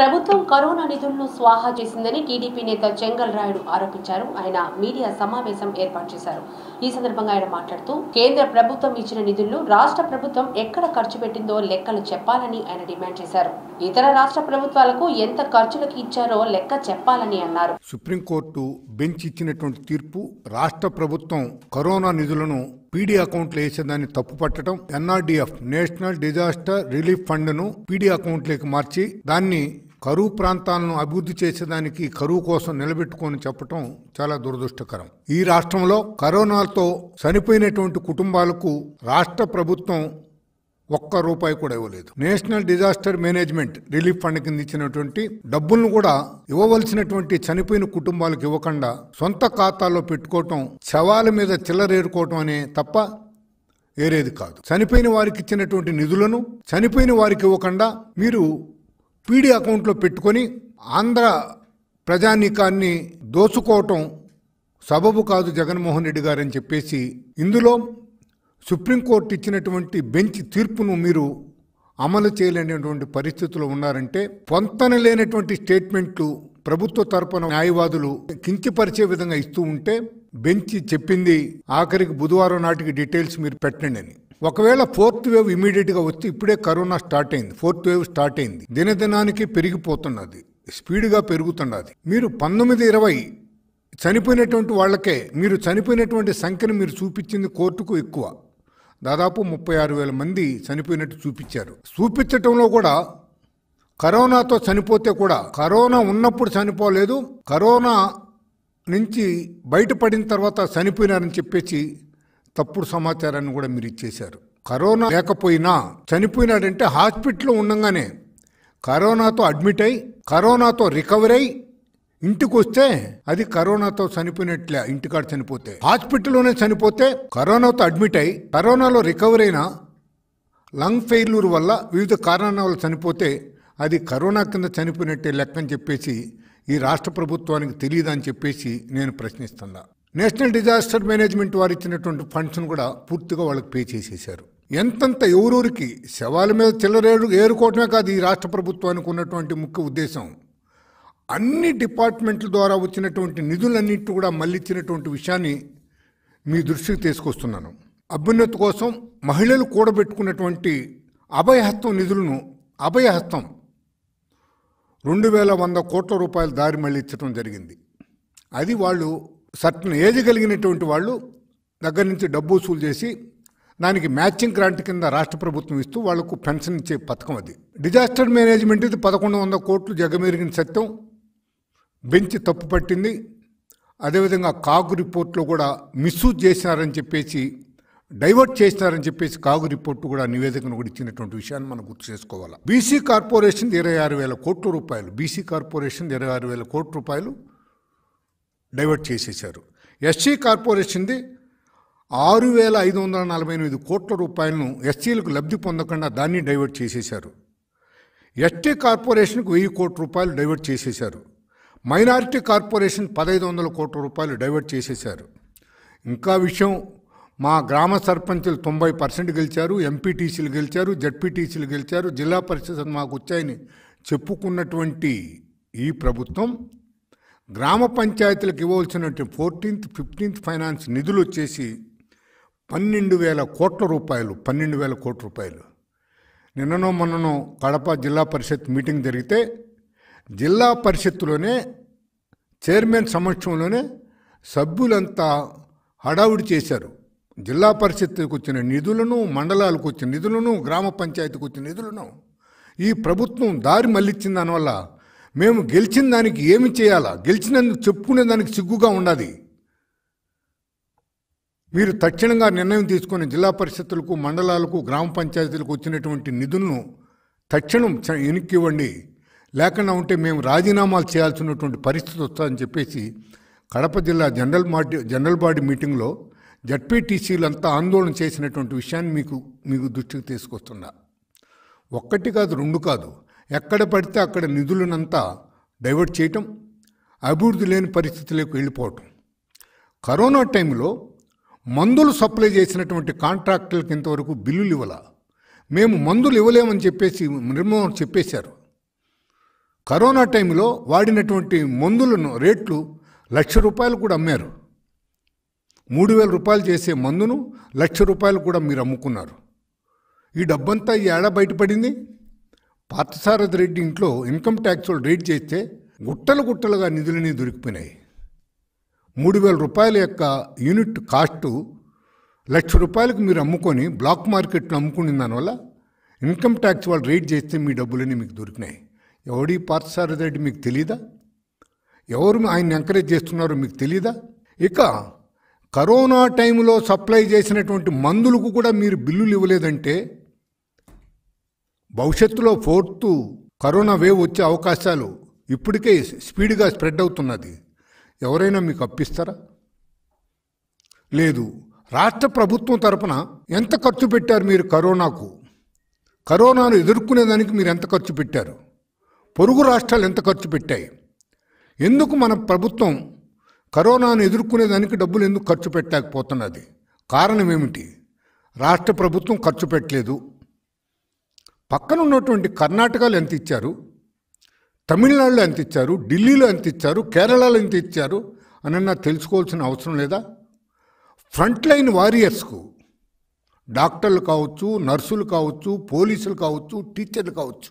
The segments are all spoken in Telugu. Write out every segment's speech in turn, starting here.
ప్రభుత్వం కరోనా నిధులను స్వాహా చేసిందని టీడీపీ నేత చెంగల్ రాయుడు ఆరోపించారు ఆయన మీడియా సమావేశం ఏర్పాటు చేశారు ఈ సందర్భంగా ఆయన మాట్లాడుతూ కేంద్ర ప్రభుత్వం ఇచ్చిన నిధులను రాష్ట్ర ప్రభుత్వం ఎక్కడ ఖర్చు పెట్టిందో లెక్కలు చెప్పాలని ఆయన డిమాండ్ చేశారు ఇతర రాష్ట్ర ప్రభుత్వాలకు ఎంత ఖర్చులకు ఇచ్చారో లెక్క చెప్పాలని అన్నారు సుప్రీంకోర్టు బెంచ్ ఇచ్చినటువంటి తీర్పు రాష్ట్ర ప్రభుత్వం కరోనా నిధులను పీడీ అకౌంట్లు వేసేదాన్ని తప్పు పట్టడం ఎన్ఆర్డిఎఫ్ నేషనల్ డిజాస్టర్ రిలీఫ్ ఫండ్ను పీడీ అకౌంట్లోకి మార్చి దాన్ని కరువు ప్రాంతాలను అభివృద్ధి చేసేదానికి కరువు కోసం నిలబెట్టుకొని చెప్పటం చాలా దురదృష్టకరం ఈ రాష్ట్రంలో కరోనాతో చనిపోయినటువంటి కుటుంబాలకు రాష్ట్ర ప్రభుత్వం ఒక్క రూపాయి కూడా ఇవ్వలేదు national disaster management relief fund కింద ఇచ్చినటువంటి డబ్బులను కూడా ఇవ్వవలసినటువంటి చనిపోయిన కుటుంబాలకు ఇవ్వకుండా సొంత ఖాతాల్లో పెట్టుకోవటం శవాల మీద చిల్లరేరుకోవటం అనే తప్ప వేరేది కాదు చనిపోయిన వారికి ఇచ్చినటువంటి నిధులను చనిపోయిన వారికి ఇవ్వకుండా మీరు పీడీ అకౌంట్లో పెట్టుకొని ఆంధ్ర ప్రజానీకాన్ని దోచుకోవటం సబబు కాదు జగన్మోహన్ రెడ్డి గారని చెప్పేసి ఇందులో సుప్రీంకోర్టు ఇచ్చినటువంటి బెంచ్ తీర్పును మీరు అమలు చేయలేనటువంటి పరిస్థితులు ఉన్నారంటే పొంతన లేనటువంటి స్టేట్మెంట్లు ప్రభుత్వ తరపున న్యాయవాదులు కించపరిచే విధంగా ఇస్తూ ఉంటే బెంచ్ చెప్పింది ఆఖరికి బుధవారం నాటికి డీటెయిల్స్ మీరు పెట్టండి అని ఒకవేళ ఫోర్త్ వేవ్ ఇమీడియట్గా వస్తే ఇప్పుడే కరోనా స్టార్ట్ అయింది ఫోర్త్ వేవ్ స్టార్ట్ అయింది దినదినానికి పెరిగిపోతున్నది స్పీడ్గా పెరుగుతున్నది మీరు పంతొమ్మిది ఇరవై చనిపోయినటువంటి వాళ్ళకే మీరు చనిపోయినటువంటి సంఖ్యను మీరు చూపించింది కోర్టుకు ఎక్కువ దాదాపు ముప్పై ఆరు వేల మంది చనిపోయినట్టు చూపించారు చూపించటంలో కూడా కరోనాతో చనిపోతే కూడా కరోనా ఉన్నప్పుడు చనిపోలేదు కరోనా నుంచి బయటపడిన తర్వాత చనిపోయినారని చెప్పేసి తప్పుడు సమాచారాన్ని కూడా మీరు ఇచ్చేశారు కరోనా లేకపోయినా చనిపోయినాడంటే హాస్పిటల్లో ఉండగానే కరోనాతో అడ్మిట్ అయి కరోనాతో రికవర్ అయి ఇంటికి వస్తే అది కరోనాతో చనిపోయినట్లే ఇంటికాడ చనిపోతే హాస్పిటల్లోనే చనిపోతే కరోనాతో అడ్మిట్ అయి కరోనాలో రికవర్ అయినా లంగ్ ఫెయిల్యూర్ వల్ల వివిధ కారణాల వల్ల చనిపోతే అది కరోనా కింద చనిపోయినట్టే లెక్క అని చెప్పేసి ఈ రాష్ట్ర ప్రభుత్వానికి తెలియదని చెప్పేసి నేను ప్రశ్నిస్తున్నా నేషనల్ డిజాస్టర్ మేనేజ్మెంట్ వారు ఇచ్చినటువంటి ఫండ్స్ను కూడా పూర్తిగా వాళ్ళకి పే చేసేశారు ఎంతంత ఎవరూరికి శవాల మీద చిల్లరేడు ఏరుకోవటమే కాదు ఈ రాష్ట్ర ప్రభుత్వానికి ఉన్నటువంటి ముఖ్య ఉద్దేశం అన్ని డిపార్ట్మెంట్ల ద్వారా వచ్చినటువంటి నిధులన్నింటి కూడా మళ్ళిచ్చినటువంటి విషయాన్ని మీ దృష్టికి తీసుకొస్తున్నాను అభ్యున్నతి కోసం మహిళలు కూడబెట్టుకున్నటువంటి అభయహస్తం నిధులను అభయహస్తం రెండు వేల వంద కోట్ల రూపాయల దారి మళ్ళించడం జరిగింది అది వాళ్ళు సర్టన్ ఏజ్ కలిగినటువంటి వాళ్ళు దగ్గర నుంచి డబ్బు వసూలు చేసి దానికి మ్యాచింగ్ గ్రాంట్ కింద రాష్ట్ర ప్రభుత్వం ఇస్తూ వాళ్లకు పెన్షన్ ఇచ్చే పథకం అది డిజాస్టర్ మేనేజ్మెంట్ ఇది పదకొండు వందల కోట్లు జగమెరిగిన సత్యం బెంచ్ తప్పు పట్టింది అదేవిధంగా కాగు రిపోర్ట్లో కూడా మిస్యూజ్ చేసినారని చెప్పేసి డైవర్ట్ చేసినారని చెప్పేసి కాగు రిపోర్టు కూడా నివేదికను కూడా ఇచ్చినటువంటి విషయాన్ని మనం గుర్తు చేసుకోవాలి బీసీ కార్పొరేషన్ ఇరవై ఆరు వేల కోట్ల రూపాయలు బీసీ కార్పొరేషన్ ఇరవై ఆరు వేల కోట్ల రూపాయలు డైవర్ట్ చేసేశారు ఎస్సీ కార్పొరేషన్ది ఆరు వేల ఐదు వందల నలభై ఎనిమిది కోట్ల రూపాయలను ఎస్సీలకు లబ్ధి పొందకుండా దాన్ని డైవర్ట్ చేసేశారు ఎస్టీ కార్పొరేషన్కు వెయ్యి కోట్ల రూపాయలు డైవర్ట్ చేసేశారు మైనారిటీ కార్పొరేషన్ పదహైదు వందల కోట్ల రూపాయలు డైవర్ట్ చేసేశారు ఇంకా విషయం మా గ్రామ సర్పంచులు తొంభై పర్సెంట్ గెలిచారు ఎంపీటీసీలు గెలిచారు జడ్పీటీసీలు గెలిచారు జిల్లా పరిషత్ మాకు వచ్చాయని చెప్పుకున్నటువంటి ఈ ప్రభుత్వం గ్రామ పంచాయతీలకు ఇవ్వవలసినటువంటి ఫోర్టీన్త్ ఫిఫ్టీన్త్ ఫైనాన్స్ నిధులు వచ్చేసి పన్నెండు వేల కోట్ల రూపాయలు పన్నెండు వేల కోట్ల రూపాయలు నిన్ననో మొన్ననో కడప జిల్లా పరిషత్ మీటింగ్ జరిగితే జిల్లా పరిషత్తులోనే చైర్మన్ సమక్షంలోనే సభ్యులంతా హడావుడి చేశారు జిల్లా పరిషత్తుకు వచ్చిన నిధులను మండలాలకు వచ్చిన నిధులను గ్రామ పంచాయతీకి వచ్చిన నిధులను ఈ ప్రభుత్వం దారి మళ్ళించింది దానివల్ల మేము గెలిచిన దానికి ఏమి చేయాలా గెలిచినందుకు చెప్పుకునే దానికి సిగ్గుగా ఉన్నది మీరు తక్షణంగా నిర్ణయం తీసుకుని జిల్లా పరిషత్తులకు మండలాలకు గ్రామ పంచాయతీలకు వచ్చినటువంటి నిధులను తక్షణం వెనక్కి ఇవ్వండి లేకుండా ఉంటే మేము రాజీనామాలు చేయాల్సినటువంటి పరిస్థితి వస్తుందని చెప్పేసి కడప జిల్లా జనరల్ మార్టి జనరల్ బాడీ మీటింగ్లో జడ్పీటీసీలంతా ఆందోళన చేసినటువంటి విషయాన్ని మీకు మీకు దృష్టికి తీసుకొస్తున్నా ఒక్కటి కాదు రెండు కాదు ఎక్కడ పడితే అక్కడ నిధులనంతా డైవర్ట్ చేయటం అభివృద్ధి లేని పరిస్థితులకు వెళ్ళిపోవటం కరోనా టైంలో మందులు సప్లై చేసినటువంటి కాంట్రాక్టులకు ఇంతవరకు బిల్లులు ఇవ్వాల మేము మందులు ఇవ్వలేమని చెప్పేసి నిర్మోహన్ చెప్పేశారు కరోనా టైంలో వాడినటువంటి మందులను రేట్లు లక్ష రూపాయలు కూడా అమ్మారు మూడు వేల రూపాయలు చేసే మందును లక్ష రూపాయలు కూడా మీరు అమ్ముకున్నారు ఈ డబ్బంతా ఈ ఏడా బయటపడింది పార్థసారథి రెడ్డి ఇంట్లో ఇన్కమ్ ట్యాక్స్ వాళ్ళు రేట్ చేస్తే గుట్టలు గుట్టలుగా నిధులని దొరికిపోయినాయి మూడు వేల రూపాయల యొక్క యూనిట్ కాస్టు లక్ష రూపాయలకు మీరు అమ్ముకొని బ్లాక్ మార్కెట్లో అమ్ముకుని దానివల్ల ఇన్కమ్ ట్యాక్స్ వాళ్ళు రేట్ చేస్తే మీ డబ్బులని మీకు దొరికినాయి ఎవడి పార్థసారథి రెడ్డి మీకు తెలీదా ఎవరు ఆయన్ని ఎంకరేజ్ చేస్తున్నారో మీకు తెలీదా ఇక కరోనా టైంలో సప్లై చేసినటువంటి మందులకు కూడా మీరు బిల్లులు ఇవ్వలేదంటే భవిష్యత్తులో ఫోర్త్ కరోనా వేవ్ వచ్చే అవకాశాలు ఇప్పటికే స్పీడ్గా స్ప్రెడ్ అవుతున్నది ఎవరైనా మీకు అప్పిస్తారా లేదు రాష్ట్ర ప్రభుత్వం తరపున ఎంత ఖర్చు పెట్టారు మీరు కరోనాకు కరోనాను ఎదుర్కొనేదానికి మీరు ఎంత ఖర్చు పెట్టారు పొరుగు రాష్ట్రాలు ఎంత ఖర్చు పెట్టాయి ఎందుకు మన ప్రభుత్వం కరోనాను ఎదుర్కొనేదానికి డబ్బులు ఎందుకు ఖర్చు పెట్టకపోతున్నది కారణం ఏమిటి రాష్ట్ర ప్రభుత్వం ఖర్చు పెట్టలేదు పక్కన ఉన్నటువంటి కర్ణాటకలో ఎంత ఇచ్చారు తమిళనాడులో ఎంత ఇచ్చారు ఢిల్లీలో ఎంత ఇచ్చారు కేరళలో ఎంత ఇచ్చారు అనన్నా తెలుసుకోవాల్సిన అవసరం లేదా ఫ్రంట్ లైన్ వారియర్స్కు డాక్టర్లు కావచ్చు నర్సులు కావచ్చు పోలీసులు కావచ్చు టీచర్లు కావచ్చు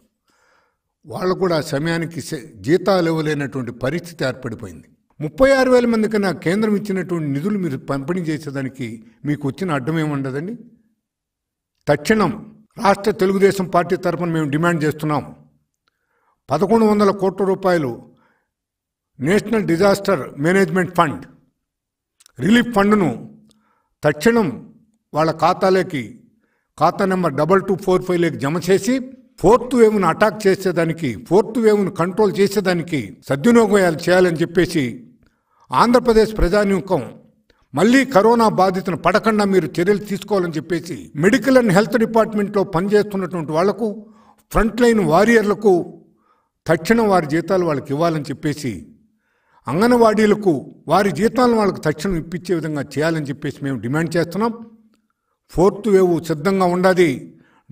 వాళ్ళు కూడా సమయానికి జీతాలు ఇవ్వలేనటువంటి పరిస్థితి ఏర్పడిపోయింది ముప్పై ఆరు వేల మంది కన్నా కేంద్రం ఇచ్చినటువంటి నిధులు మీరు పంపిణీ చేసేదానికి మీకు వచ్చిన అడ్డం ఏముండదండి తక్షణం రాష్ట్ర తెలుగుదేశం పార్టీ తరఫున మేము డిమాండ్ చేస్తున్నాం పదకొండు వందల కోట్ల రూపాయలు national disaster management fund relief ఫండ్ను తక్షణం వాళ్ళ ఖాతాలోకి ఖాతా నెంబర్ డబల్ టూ ఫోర్ ఫైవ్లోకి జమ చేసి ఫోర్త్ వేవ్ను అటాక్ చేసేదానికి ఫోర్త్ వేవ్ను కంట్రోల్ చేసేదానికి సద్వినియోగం చేయాలని చెప్పేసి ఆంధ్రప్రదేశ్ ప్రజానీకం మళ్ళీ కరోనా బాధితును పడకుండా మీరు చర్యలు తీసుకోవాలని చెప్పేసి మెడికల్ అండ్ హెల్త్ డిపార్ట్మెంట్లో పనిచేస్తున్నటువంటి వాళ్లకు ఫ్రంట్ లైన్ వారియర్లకు తక్షణం వారి జీతాలు వాళ్ళకి ఇవ్వాలని చెప్పేసి అంగన్వాడీలకు వారి జీతాలను వాళ్ళకి తక్షణం ఇప్పించే విధంగా చేయాలని చెప్పేసి మేము డిమాండ్ చేస్తున్నాం ఫోర్త్ వేవ్ సిద్ధంగా ఉండాలి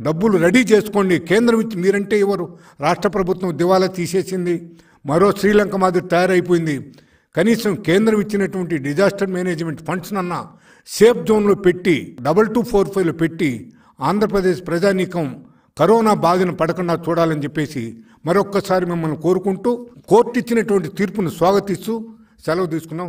డబ్బులు రెడీ చేసుకోండి కేంద్రం ఇచ్చి మీరంటే ఎవరు రాష్ట్ర ప్రభుత్వం దివాలా తీసేసింది మరో శ్రీలంక మాదిరి తయారైపోయింది కనీసం కేంద్రం ఇచ్చినటువంటి డిజాస్టర్ మేనేజ్మెంట్ ఫండ్స్నన్నా సేఫ్ జోన్లో పెట్టి డబల్ టూ ఫోర్ ఫైవ్లో పెట్టి ఆంధ్రప్రదేశ్ ప్రజానీకం కరోనా బాధను పడకుండా చూడాలని చెప్పేసి మరొక్కసారి మిమ్మల్ని కోరుకుంటూ కోర్టు ఇచ్చినటువంటి తీర్పును స్వాగతిస్తూ సెలవు తీసుకున్నాం